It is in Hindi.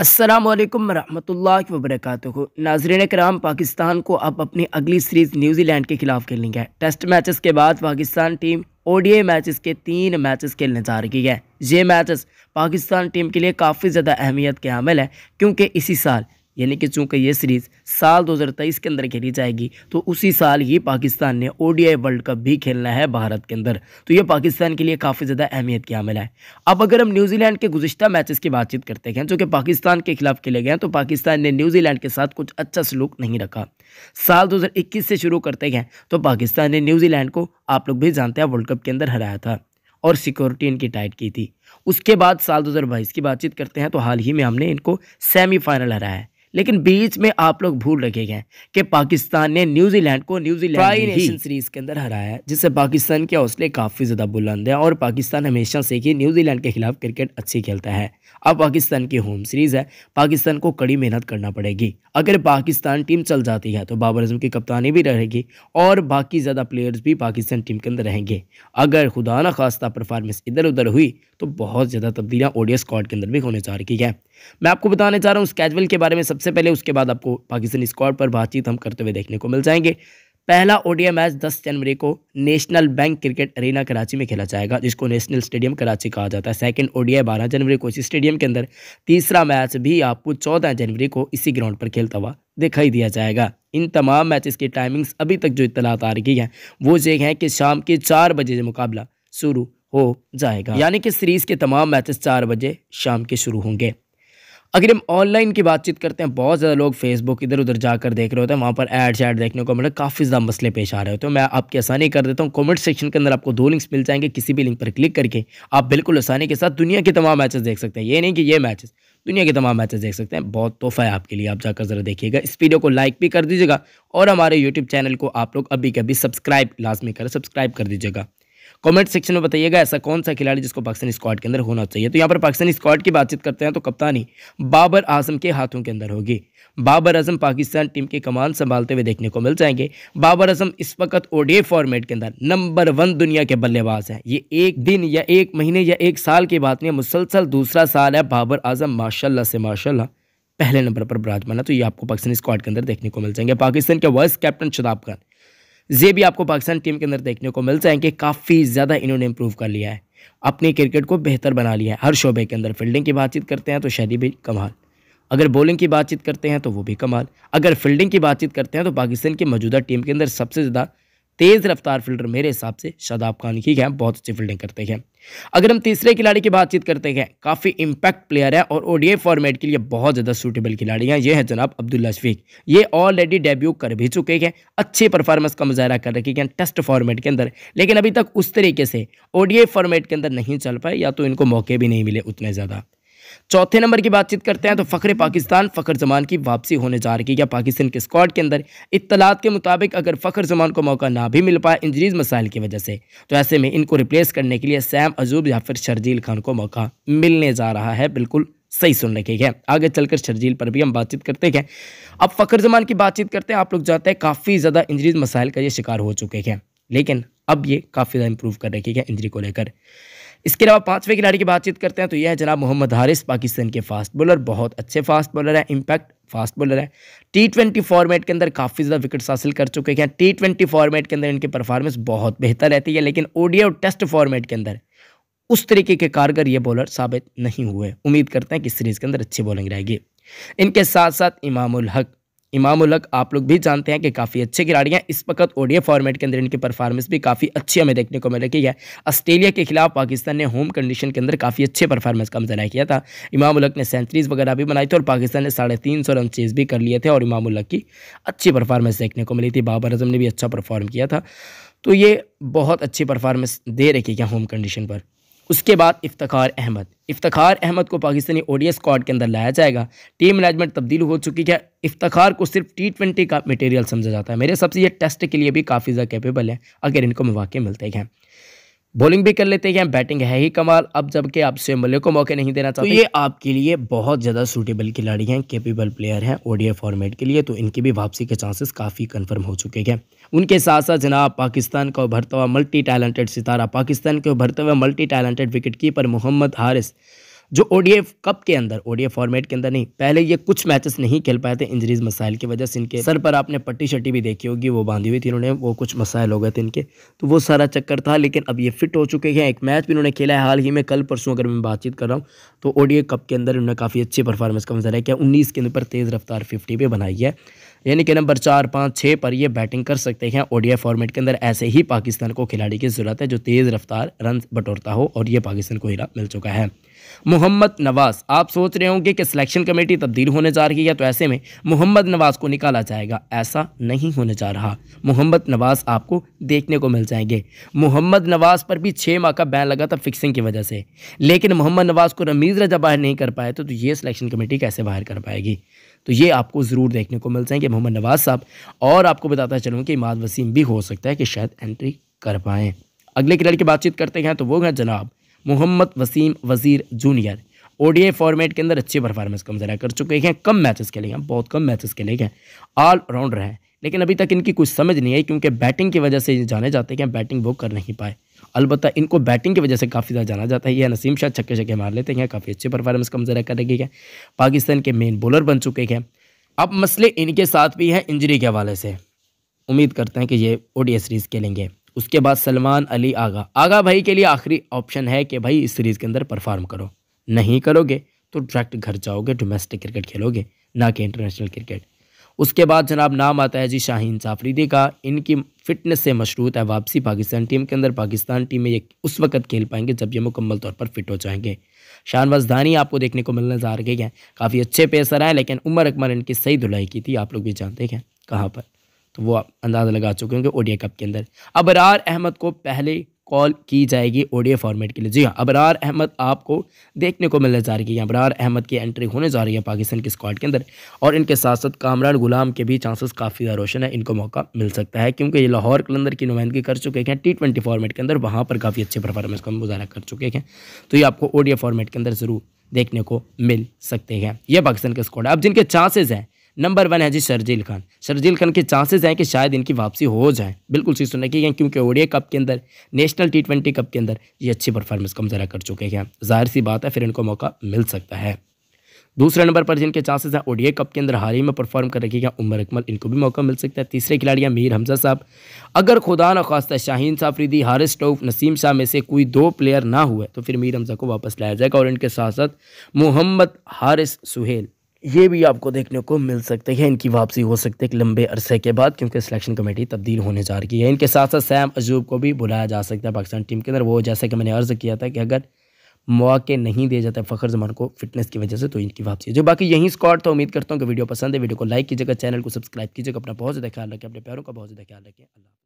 असलम वरहमल वबरक नाजरन कराम पाकिस्तान को अब अपनी अगली सीरीज़ न्यूजीलैंड के खिलाफ खेलनी है टेस्ट मैचेस के बाद पाकिस्तान टीम ओडीए मैचेस के तीन मैचेस खेलने जा रही है ये मैचेस पाकिस्तान टीम के लिए काफ़ी ज़्यादा अहमियत के हामिल है क्योंकि इसी साल यानी कि चूंकि ये सीरीज़ साल 2023 के अंदर खेली जाएगी तो उसी साल ही पाकिस्तान ने ओडीआई वर्ल्ड कप भी खेलना है भारत के अंदर तो ये पाकिस्तान के लिए काफ़ी ज़्यादा अहमियत की हामिल है अब अगर हम न्यूजीलैंड के गुजशत मैचेस की बातचीत करते हैं जो कि पाकिस्तान के खिलाफ खेले गए हैं तो पाकिस्तान ने न्यूजीलैंड के साथ कुछ अच्छा सलूक नहीं रखा साल 2021 से शुरू करते हैं तो पाकिस्तान ने न्यूजीलैंड को आप लोग भी जानते हैं वर्ल्ड कप के अंदर हराया था और सिक्योरिटी इनकी टाइट की थी उसके बाद साल 2022 की बातचीत करते हैं तो हाल ही में हमने इनको सेमीफाइनल हराया है लेकिन बीच में आप लोग भूल रखे गए कि पाकिस्तान ने न्यूजीलैंड को न्यूजीलैंड सीरीज के अंदर हराया है जिससे पाकिस्तान के हौसले काफ़ी ज़्यादा बुलंद है और पाकिस्तान हमेशा से ही न्यूजीलैंड के खिलाफ क्रिकेट अच्छी खेलता है अब पाकिस्तान की होम सीरीज़ है पाकिस्तान को कड़ी मेहनत करना पड़ेगी अगर पाकिस्तान टीम चल जाती है तो बाबर अजम की कप्तानी भी रहेगी और बाकी ज़्यादा प्लेयर्स भी पाकिस्तान टीम के अंदर रहेंगे अगर खुदा न खास्ता परफॉर्मेंस इधर उधर हुई तो बहुत ज़्यादा तब्दीलियाँ ओडिया स्कॉट के अंदर भी होने जा रही है मैं आपको बताने चाह रहा हूँ स्कैजवेल के बारे में सबसे पहले उसके बाद आपको पाकिस्तानी स्क्वाड पर बातचीत हम करते हुए देखने को मिल जाएंगे पहला ओडिया मैच 10 जनवरी को national bank cricket arena Karachi में खेला जाएगा जिसको नेशनल स्टेडियम कराची कहा जाता है सेकंड ओडिया बारह जनवरी को इसी स्टेडियम के अंदर तीसरा मैच भी आपको 14 जनवरी को इसी ग्राउंड पर खेलता हुआ दिखाई दिया जाएगा इन तमाम मैचेस की टाइमिंग्स अभी तक जो इतलात आ रही हैं वो ये हैं कि शाम के चार बजे से मुकाबला शुरू हो जाएगा यानी कि सीरीज़ के तमाम मैचेस चार बजे शाम के शुरू होंगे अगर हम ऑनलाइन की बातचीत करते हैं बहुत ज़्यादा लोग फेसबुक इधर उधर जाकर देख रहे होते हैं वहाँ पर एड शैड देखने को मिले काफ़ी ज़्यादा मसले पेश आ रहे होते हैं मैं आपकी आसानी कर देता हूँ कमेंट सेक्शन के अंदर आपको दो लिंक्स मिल जाएंगे किसी भी लिंक पर क्लिक करके आप बिल्कुल आसानी के साथ दुनिया के तमाम मैचेस देख सकते हैं ये नहीं कि ये मैचेस दुनिया के तमाम मैचेस देख सकते हैं बहुत तोहफा है आपके लिए आप जाकर ज़रा देखिएगा इस वीडियो को लाइक भी कर दीजिएगा और हमारे यूट्यूब चैनल को आप लोग अभी कभी सब्सक्राइब लाजमी करें सब्सक्राइब कर दीजिएगा कमेंट सेक्शन में बताइएगा ऐसा कौन सा खिलाड़ी जिसको पाकिस्तानी स्क्वाड के अंदर होना चाहिए तो यहाँ पर पाकिस्तानी स्क्वाड की बातचीत करते हैं तो कप्तानी बाबर आजम के हाथों के अंदर होगी बाबर आजम पाकिस्तान टीम के कमान संभालते हुए देखने को मिल जाएंगे बाबर आजम इस वक्त ओडे फॉर्मेट के अंदर नंबर वन दुनिया के बल्लेबाज हैं ये एक दिन या एक महीने या एक साल की बात नहीं मुसलसल दूसरा साल है बाबर आजम माशाला से माशाला पहले नंबर पर विराजमान है तो ये आपको पाकिस्तानी स्क्वाड के अंदर देखने को मिल जाएंगे पाकिस्तान के वाइस कैप्टन शदाब खान ये भी आपको पाकिस्तान टीम के अंदर देखने को मिल कि काफ़ी ज़्यादा इन्होंने इम्प्रूव कर लिया है अपनी क्रिकेट को बेहतर बना लिया है हर शोबे के अंदर फील्डिंग की बातचीत करते हैं तो शहरी भी कमाल अगर बॉलिंग की बातचीत करते हैं तो वो भी कमाल अगर फील्डिंग की बातचीत करते हैं तो पाकिस्तान की मौजूदा टीम के अंदर सबसे ज़्यादा तेज़ रफ्तार फील्डर मेरे हिसाब से शादाब खान ही है बहुत अच्छी फील्डिंग करते हैं अगर हम तीसरे खिलाड़ी की बातचीत करते हैं काफ़ी इम्पैक्ट प्लेयर है और ओडीए फॉर्मेट के लिए बहुत ज़्यादा सूटेबल खिलाड़ी हैं ये है जनाब अब्दुल्ला शफीक ये ऑलरेडी डेब्यू कर भी चुके हैं अच्छी परफॉर्मेंस का मुजाहरा कर रखे हैं टेस्ट फॉर्मेट के अंदर लेकिन अभी तक उस तरीके से ओडीए फॉर्मेट के अंदर नहीं चल पाए या तो इनको मौके भी नहीं मिले उतने ज़्यादा चौथे नंबर की बातचीत करते हैं तो फ़खरे पाकिस्तान फ़खर जमान की वापसी होने जा रही है क्या पाकिस्तान के स्क्वाड के अंदर इतलात के मुताबिक अगर फ़खर जमान को मौका ना भी मिल पाए इंजरीज मसाइल की वजह से तो ऐसे में इनको रिप्लेस करने के लिए सैम अजूब या फिर शर्जील खान को मौका मिलने जा रहा है बिल्कुल सही सुन रखे गए आगे चलकर शर्जील पर भी हम बातचीत करते हैं अब फ़खर जमान की बातचीत करते हैं आप लोग जानते हैं काफ़ी ज़्यादा इंजरीज मसाइल का ये शिकार हो चुके हैं लेकिन अब ये काफ़ी ज़्यादा इंप्रूव कर रखे गए इंजरी को लेकर इसके अलावा पाँचवें खिलाड़ी की बातचीत करते हैं तो यह है जनाब मोहम्मद हारिस पाकिस्तान के फास्ट बॉलर बहुत अच्छे फास्ट बॉलर हैं इम्पैक्ट फास्ट बॉलर है टी ट्वेंटी फॉर्मेट के अंदर काफ़ी ज़्यादा विकेट्स हासिल कर चुके हैं टी ट्वेंटी फॉर्मेट के अंदर इनकी परफॉर्मेंस बहुत बेहतर रहती है लेकिन ओडिया और टेस्ट फॉर्मेट के अंदर उस तरीके के कारगर ये बॉलर साबित नहीं हुए उम्मीद करते हैं कि सीरीज़ के अंदर अच्छी बॉलिंग रहेगी इनके साथ साथ इमामुल हक इमाम उलक आप लोग भी जानते हैं कि काफ़ी अच्छे खिलाड़ी हैं इस वक्त ओडीए फॉर्मेट के अंदर इनकी परफॉर्मेंस भी काफ़ी अच्छी हमें देखने को मिल रही है ऑस्ट्रेलिया के खिलाफ पाकिस्तान ने होम कंडीशन के अंदर काफ़ी अच्छे परफॉर्मेंस का मुजहरा किया था इमाम उलक ने सेंचुरीज वगैरह भी बनाई थी और पाकिस्तान ने साढ़े तीन सौ रन चेज भी कर लिए थे और इमाम उलक की अच्छी परफॉर्मेंस देखने को मिली थी बाबर अजम ने भी अच्छा परफॉर्म किया था तो ये बहुत अच्छी परफॉर्मेंस दे रखी क्या होम कंडीशन पर उसके बाद इफ्तार अहमद इफ्तार अहमद को पाकिस्तानी ओडीएस स्क्वाड के अंदर लाया जाएगा टीम मैनेजमेंट तब्दील हो चुकी है इफ्तार को सिर्फ टी ट्वेंटी का मटेरियल समझा जाता है मेरे हिसाब से ये टेस्ट के लिए भी काफ़ी ज़्यादा कैपेबल है अगर इनको मौाक़े मिलते हैं बॉलिंग भी कर लेते हैं बैटिंग है ही कमाल अब जबकि आप स्वयं मलिक को मौके नहीं देना तो चाहते तो ये आपके लिए बहुत ज़्यादा सूटेबल खिलाड़ी हैं कैपेबल प्लेयर हैं ओडीए फॉर्मेट के लिए तो इनकी भी वापसी के चांसेस काफ़ी कंफर्म हो चुके हैं उनके साथ साथ जनाब पाकिस्तान का उभरता हुआ मल्टी टैलेंटेड सितारा पाकिस्तान के उभरते हुए multi talented wicket keeper Mohammad Haris जो ओडीएफ कप के अंदर ओडीएफ फॉर्मेट के अंदर नहीं पहले ये कुछ मैचेस नहीं खेल पाए थे इंजरीज मसाइल की वजह से इनके सर पर आपने पट्टी शट्टी भी देखी होगी वो बांधी हुई थी इन्होंने वो कुछ मसाइल हो गए थे इनके तो वो सारा चक्कर था लेकिन अब ये फिट हो चुके हैं एक मैच भी इन्होंने खेला है हाल ही में कल परसों अगर मैं बातचीत कर रहा हूँ तो ओडीएफ कप के अंदर इन्होंने काफ़ी अच्छी परफॉर्मेंस का मजा है क्या उन्नीस के अंदर तेज़ रफ्तार फिफ्टी पे बनाई है यानी कि नंबर चार पाँच छः पर ये बैटिंग कर सकते हैं ओडीआई फॉर्मेट के अंदर ऐसे ही पाकिस्तान को खिलाड़ी की ज़रूरत है जो तेज़ रफ्तार रन बटोरता हो और ये पाकिस्तान को हीरा मिल चुका है मोहम्मद नवाज आप सोच रहे होंगे कि सिलेक्शन कमेटी तब्दील होने जा रही है तो ऐसे में मोहम्मद नवाज को निकाला जाएगा ऐसा नहीं होने जा रहा मोहम्मद नवाज आपको देखने को मिल जाएंगे मोहम्मद नवाज पर भी छः माह का बैन लगा था फिक्सिंग की वजह से लेकिन मोहम्मद नवाज को रमीज़ रजा बाहर नहीं कर पाए तो, तो ये सिलेक्शन कमेटी कैसे बाहर कर पाएगी तो ये आपको ज़रूर देखने को मिल जाएंगे मोहम्मद नवाज़ साहब और आपको बताता चलूँ कि इमाद वसीम भी हो सकता है कि शायद एंट्री कर पाएँ अगले खिलाड़ी की बातचीत करते हैं तो वो हैं जनाब मोहम्मद वसीम वज़ीर जूनियर ओडीए फॉर्मेट के अंदर अच्छी परफॉर्मेंस कम ज़रा कर चुके हैं कम मैचेस के लिए हैं बहुत कम मैचेस के लिए हैं ऑल राउंडर हैं लेकिन अभी तक इनकी कुछ समझ नहीं आई क्योंकि बैटिंग की वजह से जाने जाते हैं बैटिंग वो कर नहीं पाए अलबत्त इनको बैटिंग की वजह से काफ़ी ज़्यादा जाना जाता है यह नसीम शाह छक्के छक्के मार लेते हैं काफ़ी अच्छे परफॉर्मेंस कमजरा कर रही है पाकिस्तान के मेन बॉलर बन चुके हैं अब मसले इनके साथ भी हैं इंजरी के हवाले से उम्मीद करते हैं कि ये ओडीए सीरीज़ खेलेंगे उसके बाद सलमान अली आगा आगा भाई के लिए आखिरी ऑप्शन है कि भाई इस सीरीज़ के अंदर परफॉर्म करो नहीं करोगे तो डायरेक्ट घर जाओगे डोमेस्टिक क्रिकेट खेलोगे ना कि इंटरनेशनल क्रिकेट उसके बाद जनाब नाम आता है जी शाहीन साफरीदी का इनकी फिटनेस से मशरूत है वापसी पाकिस्तान टीम के अंदर पाकिस्तान टीम में ये उस वक्त खेल पाएंगे जब ये मुकम्मल तौर पर फिट हो जाएंगे शाहनवाज धानी आपको देखने को मिलने जा रहे हैं काफ़ी अच्छे पेसर हैं लेकिन उमर अकमर इनकी सही धुलाई की थी आप लोग भी जानते हैं कहाँ पर तो वो अंदाज़ा लगा चुके होंगे ओडिया कप के अंदर अबरार अहमद को पहले कॉल की जाएगी ओडीआई फॉर्मेट के लिए जी हाँ अबरार अहमद आपको देखने को मिलने जा रही है अबरार अहमद की एंट्री होने जा रही है पाकिस्तान के स्क्वाड के अंदर और इनके साथ साथ कामरान गुलाम के भी चांसेस काफ़ी ज़्यादा रोशन है इनको मौका मिल सकता है क्योंकि ये लाहौर कलंदर की नुमाइंदगी कर चुके हैं टी ट्वेंटी फॉर्मेट के अंदर वहाँ पर काफ़ी अच्छे परफॉर्मेंस का मुजाहरा कर चुके हैं तो ये आपको ओडिया फॉर्मेट के अंदर ज़रूर देखने को मिल सकते हैं यह पाकिस्तान स्कॉड स्क्वाड अब जिनके चांसेज़ हैं नंबर वन है जी शर्जील खान शर्जील खान के चांसेस हैं कि शायद इनकी वापसी हो जाए बिल्कुल सही सुनने की क्योंकि ओडिया कप के अंदर नेशनल टी ट्वेंटी कप के अंदर ये अच्छी परफॉर्मेंस कमजरा कर चुके हैं जाहिर सी बात है फिर इनको मौका मिल सकता है दूसरे नंबर पर जिनके चांसेस हैं ओडीए कप के अंदर हाल ही में परफॉर्म कर रखी है उमर अकमल इनको भी मौका मिल सकता है तीसरे खिलाड़ी हैं मीर हमजा साहब अगर खुदा न खास्ता शाहीन साफरीदी हारिस टोफ नसीम शाह में से कोई दो प्लेयर ना हुए तो फिर मीर हमजा को वापस लाया जाएगा और इनके साथ साथ मोहम्मद हारिस सुहेल ये भी आपको देखने को मिल सकती है इनकी वापसी हो सकती है एक लंबे अरसे के बाद क्योंकि सिलेक्शन कमेटी तब्दील होने जा रही है इनके साथ साथ सैम अजूब को भी बुलाया जा सकता है पाकिस्तान टीम के अंदर वो जैसे कि मैंने अर्ज़ किया था कि अगर मौके नहीं दिए जाते फ़खर जमान को फिटनेस की वजह से तो इनकी वापसी है जो बाकी यही स्कॉट था उम्मीद करता हूँ कि वीडियो पसंद है वीडियो को लाइक कीजिएगा चैनल को सब्सक्राइब कीजिएगा अपना बहुत ज़्यादा ख्याल रखें अपने पैरों का बहुत ज़्यादा ख्याल रखें अल्लाह